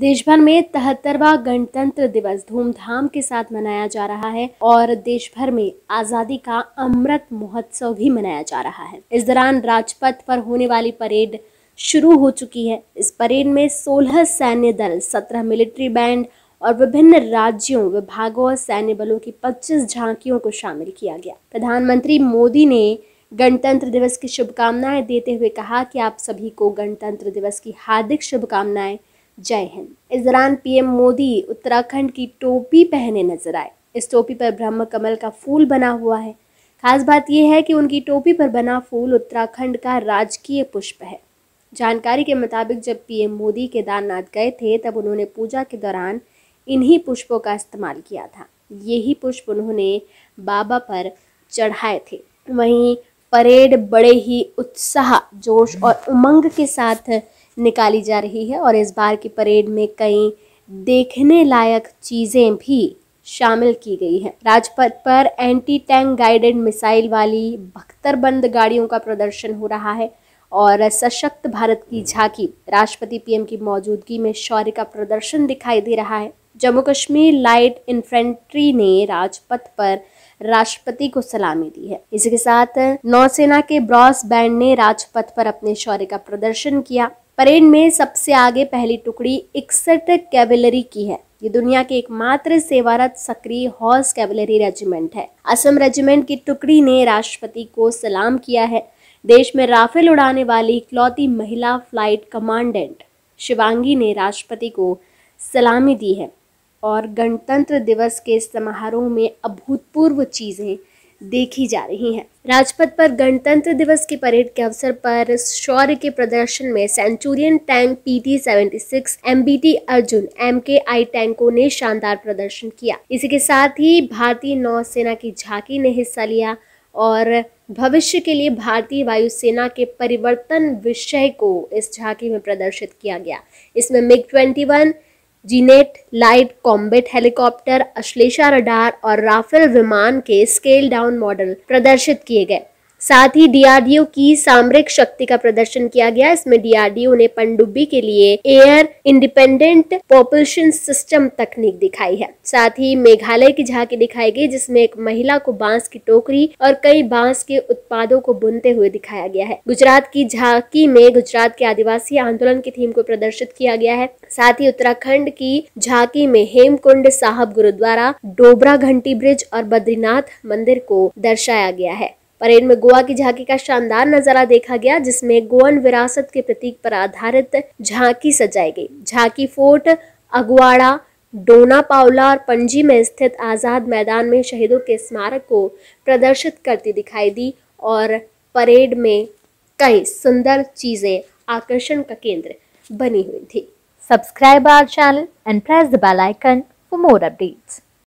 देश भर में तिहत्तरवा गणतंत्र दिवस धूमधाम के साथ मनाया जा रहा है और देश भर में आजादी का अमृत महोत्सव भी मनाया जा रहा है इस दौरान राजपथ पर होने वाली परेड शुरू हो चुकी है इस परेड में 16 सैन्य दल 17 मिलिट्री बैंड और विभिन्न राज्यों विभागों और सैन्य बलों की 25 झांकियों को शामिल किया गया प्रधानमंत्री मोदी ने गणतंत्र दिवस की शुभकामनाएं देते हुए कहा कि आप सभी को गणतंत्र दिवस की हार्दिक शुभकामनाएं जय हिंद इस दौरान पीएम मोदी उत्तराखंड की टोपी पहने नजर आए इस टोपी पर ब्रह्म कमल का फूल बना हुआ है खास बात यह है कि उनकी टोपी पर बना फूल उत्तराखंड का राजकीय पुष्प है जानकारी के मुताबिक जब पीएम मोदी केदारनाथ गए थे तब उन्होंने पूजा के दौरान इन्हीं पुष्पों का इस्तेमाल किया था यही पुष्प उन्होंने बाबा पर चढ़ाए थे वहीं परेड बड़े ही उत्साह जोश और उमंग के साथ निकाली जा रही है और इस बार की परेड में कई देखने लायक चीज़ें भी शामिल की गई हैं राजपथ पर एंटी टैंक गाइडेड मिसाइल वाली बख्तरबंद गाड़ियों का प्रदर्शन हो रहा है और सशक्त भारत की झांकी राष्ट्रपति पीएम की मौजूदगी में शौर्य का प्रदर्शन दिखाई दे रहा है जम्मू कश्मीर लाइट इन्फेंट्री ने राजपथ पर राष्ट्रपति को सलामी दी है इसी के साथ नौसेना के ब्रॉस बैंड ने राजपथ पर अपने शौर्य का प्रदर्शन किया परेड में सबसे आगे पहली टुकड़ी इकसठ कैवेलरी की है ये दुनिया के एकमात्र सेवारत सक्रिय हॉर्स कैवलरी रेजिमेंट है असम रेजिमेंट की टुकड़ी ने राष्ट्रपति को सलाम किया है देश में राफेल उड़ाने वाली इकलौती महिला फ्लाइट कमांडेंट शिवांगी ने राष्ट्रपति को सलामी दी है और गणतंत्र दिवस के समारोह में अभूतपूर्व चीज़ें देखी जा रही हैं राजपथ पर गणतंत्र दिवस के परेड के अवसर पर शौर्य के प्रदर्शन में Centurion tank PT 76 MBT Arjun M K I टैंकों ने शानदार प्रदर्शन किया इसी के साथ ही भारतीय नौसेना की झांकी ने हिस्सा लिया और भविष्य के लिए भारतीय वायुसेना के परिवर्तन विषय को इस झांकी में प्रदर्शित किया गया इसमें MiG twenty one Gnat light combat helicopter Ashlesha radar और राफेल विमान के स्केल डाउन मॉडल प्रदर्शित किए गए साथ ही डीआरडीओ की सामरिक शक्ति का प्रदर्शन किया गया इसमें डीआरडीओ ने पनडुब्बी के लिए एयर इंडिपेंडेंट पॉपुलेशन सिस्टम तकनीक दिखाई है साथ ही मेघालय की झांकी दिखाई गई जिसमें एक महिला को बांस की टोकरी और कई बांस के उत्पादों को बुनते हुए दिखाया गया है गुजरात की झांकी में गुजरात के आदिवासी आंदोलन की थीम को प्रदर्शित किया गया है साथ ही उत्तराखंड की झांकी में हेमकुंड साहब गुरुद्वारा डोबरा घंटी ब्रिज और बद्रीनाथ मंदिर को दर्शाया गया है परेड में गोवा की झांकी का शानदार नजारा देखा गया जिसमें गोवन विरासत के प्रतीक पर आधारित झांकी सजाई गई झांकी फोर्ट अगवाड़ा डोना पावला और पंजी में स्थित आज़ाद मैदान में शहीदों के स्मारक को प्रदर्शित करती दिखाई दी और परेड में कई सुंदर चीज़ें आकर्षण का केंद्र बनी हुई थी subscribe our channel and press the bell icon for more updates